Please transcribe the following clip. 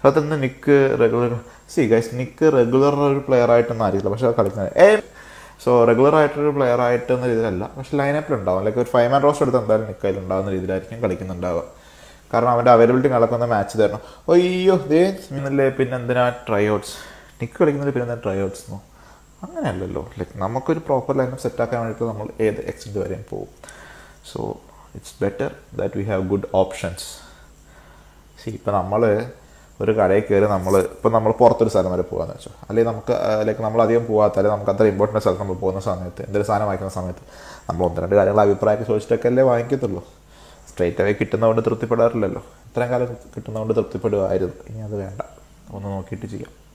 അതുപോലെ തന്നെ നിക്ക് റെഗുലർ സി ഗൈസ് നിക്ക് റെഗുലർ ഒരു പ്ലെയർ ആയിട്ടൊന്നും അറിയില്ല പക്ഷേ കളിക്കുന്നത് ഏ സോ റെഗുലർ ആയിട്ടൊരു പ്ലെയർ ആയിട്ട് എന്ന രീതിയിലല്ല പക്ഷെ ലൈനപ്പിൽ ഉണ്ടാവും ലൈക്ക് ഒരു ഫൈവ് മാൻ റോസ് എടുത്ത് എന്തായാലും നിൽക്കയിൽ ഉണ്ടാകുന്ന രീതിയിലായിരിക്കും കളിക്കുന്നുണ്ടാവുക കാരണം അവൻ്റെ അവൈലബിലിറ്റി നടക്കുന്ന മാച്ച് തരണം അയ്യോ ദേ ഇന്നല്ലേ പിന്നെ എന്തിനാ ട്രൈ ഔട്ട്സ് നിക്ക് കളിക്കുന്നത് പിന്നെ എന്താ ട്രൈ ഔട്ട്സ് എന്നോ അങ്ങനെയല്ലല്ലോ ലൈക്ക് നമുക്കൊരു പ്രോപ്പർ ലൈനപ്പ് സെറ്റാക്കാൻ വേണ്ടിയിട്ട് നമ്മൾ ഏത് എക്സിറ്റ് വരെയും പോകും so it's better that we have good options see ഇപ്പം നമ്മൾ ഒരു കടയിൽ കയറി നമ്മൾ ഇപ്പം നമ്മൾ പുറത്തൊരു സ്ഥലം വരെ പോകാന്ന് വെച്ചോ അല്ലെങ്കിൽ നമുക്ക് ലൈക്ക് നമ്മൾ അധികം പോകാത്ത അല്ലെങ്കിൽ നമുക്ക് അത്ര ഇമ്പോർട്ടൻ്റ് സ്ഥലത്ത് നമ്മൾ പോകുന്ന സമയത്ത് എന്തൊരു സാധനം വാങ്ങിക്കുന്ന സമയത്ത് നമ്മൾ ഒന്ന് രണ്ട് കാര്യങ്ങൾ അഭിപ്രായമൊക്കെ ചോദിച്ചിട്ടൊക്കെ അല്ലേ വാങ്ങിക്കത്തുള്ളൂ സ്ട്രേറ്റ് അവേ കിട്ടുന്നതുകൊണ്ട് തൃപ്തിപ്പെടാറില്ലല്ലോ ഇത്രയും കാലം കിട്ടുന്നതുകൊണ്ട് തൃപ്തിപ്പെടുമായിരുന്നു ഇനി അത് വേണ്ട ഒന്ന് നോക്കിയിട്ട് ചെയ്യാം